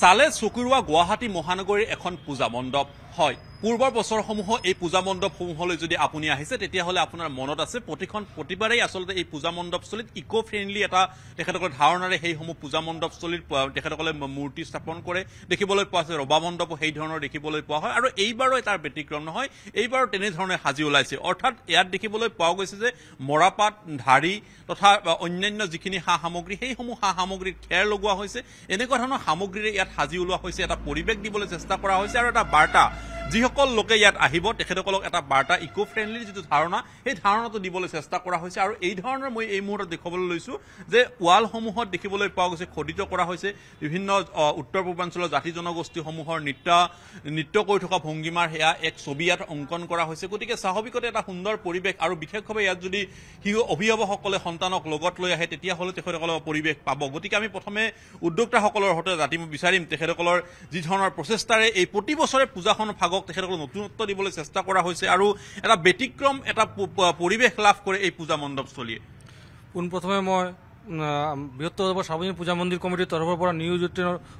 চালে চকুৰোৱা গুৱাহাটী মহানগৰীৰ এখন পূজা মণ্ডপ হয় পূৰ্বৰ বছৰসমূহৰ এই পূজা মণ্ডপসমূহলৈ যদি আপুনি আহিছে তেতিয়াহ'লে আপোনাৰ মনত আছে প্ৰতিখন প্ৰতিবাৰেই আচলতে এই পূজা মণ্ডপস্থলীত ইক' ফ্ৰেণ্ডলি এটা তেখেতসকলৰ ধাৰণাৰে সেইসমূহ পূজা মণ্ডপস্থলীত তেখেতসকলে মূৰ্তি স্থাপন কৰে দেখিবলৈ পোৱা আছে ৰবা মণ্ডপো সেই ধৰণৰ দেখিবলৈ পোৱা হয় আৰু এইবাৰো এটাৰ ব্যতিক্ৰম নহয় এইবাৰো তেনেধৰণে সাজি ওলাইছে অৰ্থাৎ ইয়াত দেখিবলৈ পোৱা গৈছে যে মৰাপাট ঢাৰি তথা অন্যান্য যিখিনি সা সামগ্ৰী সেইসমূহ সা সামগ্ৰীক খেৰ লগোৱা হৈছে এনেকুৱা ধৰণৰ সামগ্ৰীৰে ইয়াত সাজি ওলোৱা হৈছে এটা পৰিৱেশ দিবলৈ চেষ্টা কৰা হৈছে আৰু এটা বাৰ্তা যিসকল যিসকল লোকে ইয়াত আহিব তেখেতসকলক এটা বাৰ্তা ইক' ফ্ৰেণ্ডলি যিটো ধাৰণা সেই ধাৰণাটো দিবলৈ চেষ্টা কৰা হৈছে আৰু এই ধৰণৰ মই এই মুহূৰ্তত দেখুৱাবলৈ লৈছোঁ যে ৱালসমূহত দেখিবলৈ পোৱা গৈছে খোদিত কৰা হৈছে বিভিন্ন উত্তৰ পূৰ্বাঞ্চলৰ জাতি জনগোষ্ঠীসমূহৰ নৃত্য নৃত্য কৰি থকা ভংগীমাৰ সেয়া এক ছবি ইয়াত অংকন কৰা হৈছে গতিকে স্বাভাৱিকতে এটা সুন্দৰ পৰিৱেশ আৰু বিশেষভাৱে ইয়াত যদি শিশু অভিভাৱকসকলে সন্তানক লগত লৈ আহে তেতিয়াহ'লে তেখেতসকলৰ পৰিৱেশ পাব গতিকে আমি প্ৰথমে উদ্যোক্তাসকলৰ সৈতে জাতি বিচাৰিম তেখেতসকলৰ যি ধৰণৰ প্ৰচেষ্টাৰে এই প্ৰতি বছৰে পূজাখন ভাগক তেখেতসকল নতুনত্ব দিবলৈ চেষ্টা কৰা হৈছে আৰু এটা ব্যতিক্ৰম এটা পৰিৱেশ লাভ কৰে এই পূজা মণ্ডপস্থলীয়ে পোনপ্ৰথমে মই বৃহত্তৰ স্বামী পূজা মন্দিৰ কমিটিৰ তৰফৰ পৰা নিয়োজিত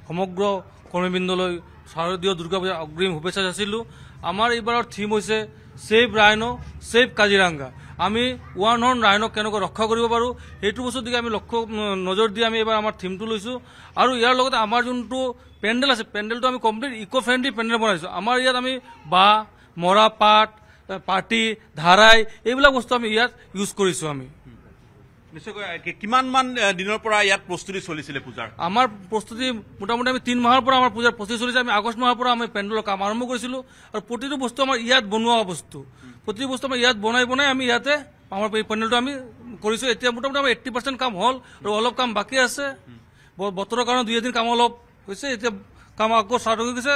সমগ্ৰ কৰ্মীবৃন্দলৈ শাৰদীয় দুৰ্গা পূজাৰ অগ্ৰিম শুভেচ্ছা জাচিলোঁ আমাৰ এইবাৰৰ থিম হৈছে ছেভ ৰাইন ছেভ কাজিৰাংগা আমি ওৱান হৰ্ণ ৰাইনক কেনেকৈ ৰক্ষা কৰিব পাৰোঁ সেইটো বস্তুৰ দিকে আমি লক্ষ্য নজৰ দি আমি এইবাৰ আমাৰ থিমটো লৈছোঁ আৰু ইয়াৰ লগতে আমাৰ যোনটো পেণ্ডেল আছে পেণ্ডেলটো আমি কমপ্লিট ইক' ফ্ৰেণ্ডলি পেণ্ডেল বনাইছোঁ আমাৰ ইয়াত আমি বাঁহ মৰা পাট পাটি ধাৰাই এইবিলাক বস্তু আমি ইয়াত ইউজ কৰিছোঁ আমি কিমানমান দিনৰ পৰা ইয়াত প্ৰস্তুতি চলিছিলে পূজাৰ আমাৰ প্ৰস্তুতি মোটামুটি আমি তিনি মাহৰ পৰা আমাৰ পূজাৰ প্ৰস্তুতি চলিছে আমি আগষ্ট মাহৰ পৰা আমি পেণ্ডেলৰ কাম আৰম্ভ কৰিছিলোঁ আৰু প্ৰতিটো বস্তু আমাৰ ইয়াত বনোৱা বস্তু প্ৰতিটো বস্তু আমাৰ ইয়াত বনাই বনাই আমি ইয়াতে আমাৰ এই পেণ্ডেলটো আমি কৰিছোঁ এতিয়া মোটামুটি আমাৰ এইটি পাৰ্চেণ্ট কাম হ'ল আৰু অলপ কাম বাকী আছে বতৰৰ কাৰণে দুই এদিন কাম অলপ হৈছে এতিয়া কাম আকৌ ষ্টাৰ্ট হৈ গৈছে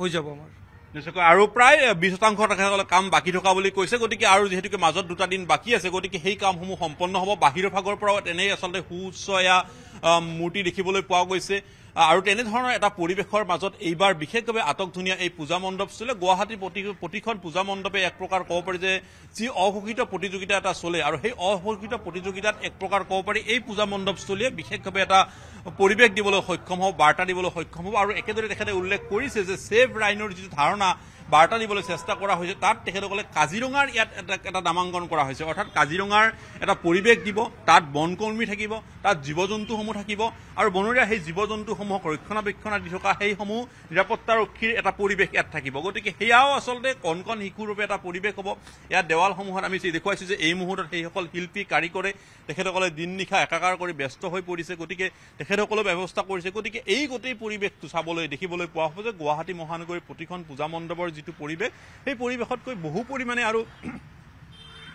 হৈ যাব আমাৰ নিশ্চয়কৈ আৰু প্ৰায় বিশ শতাংশ তেখেতসকলে কাম বাকী থকা বুলি কৈছে গতিকে আৰু যিহেতুকে মাজত দুটা দিন বাকী আছে গতিকে সেই কামসমূহ সম্পন্ন হ'ব বাহিৰৰ ভাগৰ পৰাও তেনেই আচলতে সু উচ্চ এয়া মূৰ্তি দেখিবলৈ পোৱা গৈছে আৰু তেনেধৰণৰ এটা পৰিৱেশৰ মাজত এইবাৰ বিশেষভাৱে আটকধুনীয়া এই পূজা মণ্ডপ চলে গুৱাহাটীৰ প্ৰতি প্ৰতিখন পূজা মণ্ডপে এক প্ৰকাৰ ক'ব পাৰি যে যি অঘোষিত প্ৰতিযোগিতা এটা চলে আৰু সেই অঘোষিত প্ৰতিযোগিতাত এক প্ৰকাৰ ক'ব পাৰি এই পূজা মণ্ডপস্থলীয়ে বিশেষভাৱে এটা পৰিৱেশ দিবলৈ সক্ষম হ'ব বাৰ্তা দিবলৈ সক্ষম হ'ব আৰু একেদৰে তেখেতে উল্লেখ কৰিছে যে ছেফ ৰাইনৰ যিটো ধাৰণা বাৰ্তা দিবলৈ চেষ্টা কৰা হৈছে তাত তেখেতসকলে কাজিৰঙাৰ ইয়াত এটা এটা নামাংকন কৰা হৈছে অৰ্থাৎ কাজিৰঙাৰ এটা পৰিৱেশ দিব তাত বনকৰ্মী থাকিব তাত জীৱ জন্তুসমূহ থাকিব আৰু বনৰীয়া সেই জীৱ জন্তুসমূহক ৰক্ষণাবেক্ষণ দি থকা সেইসমূহ নিৰাপত্তাৰক্ষীৰ এটা পৰিৱেশ ইয়াত থাকিব গতিকে সেয়াও আচলতে কণ কণ শিশুৰূপে এটা পৰিৱেশ হ'ব ইয়াত দেৱালসমূহত আমি দেখুৱাইছোঁ যে এই মুহূৰ্তত সেইসকল শিল্পী কাৰিকৰে তেখেতসকলে দিন নিশা একাকাৰ কৰি ব্যস্ত হৈ পৰিছে গতিকে তেখেতসকলেও ব্যৱস্থা কৰিছে গতিকে এই গোটেই পৰিৱেশটো চাবলৈ দেখিবলৈ পোৱা হ'ব যে গুৱাহাটী মহানগৰীৰ প্ৰতিখন পূজা মণ্ডপৰ যিটো পৰিৱেশ সেই পৰিৱেশতকৈ বহু পৰিমাণে আৰু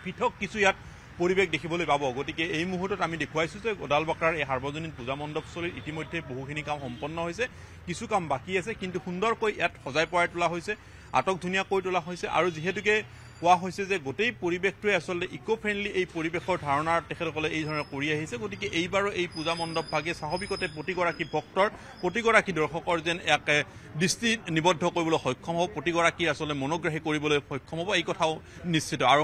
পৃথক কিছু ইয়াত পৰিৱেশ দেখিবলৈ পাব গতিকে এই মুহূৰ্তত আমি দেখুৱাইছোঁ যে গোদালবকাৰ এই সাৰ্বজনীন পূজা মণ্ডপস্থলীত ইতিমধ্যে বহুখিনি কাম সম্পন্ন হৈছে কিছু কাম বাকী আছে কিন্তু সুন্দৰকৈ ইয়াত সজাই পৰাই তোলা হৈছে আটক ধুনীয়াকৈ তোলা হৈছে আৰু যিহেতুকে কোৱা হৈছে যে গোটেই পৰিৱেশটোৱে আচলতে ইক' ফ্ৰেণ্ডলি এই পৰিৱেশৰ ধাৰণাৰ তেখেতসকলে এই ধৰণে কৰি আহিছে গতিকে এইবাৰো এই পূজা মণ্ডপ ভাগে স্বাভাৱিকতে প্ৰতিগৰাকী ভক্তৰ প্ৰতিগৰাকী দৰ্শকৰ যেন ইয়াক দৃষ্টি নিবদ্ধ কৰিবলৈ সক্ষম হ'ব প্ৰতিগৰাকী আচলতে মনোগ্ৰাহী কৰিবলৈ সক্ষম হ'ব এই কথাও নিশ্চিত আৰু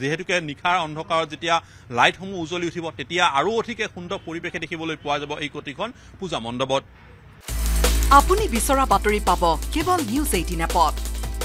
যিহেতুকে নিশাৰ অন্ধকাৰত যেতিয়া লাইটসমূহ উজ্বলি উঠিব তেতিয়া আৰু অধিকে সুন্দৰ পৰিৱেশে দেখিবলৈ পোৱা যাব এই কটিখন পূজা মণ্ডপত আপুনি বিচৰা বাতৰি পাব কেৱল নিউজ এইটিন এপত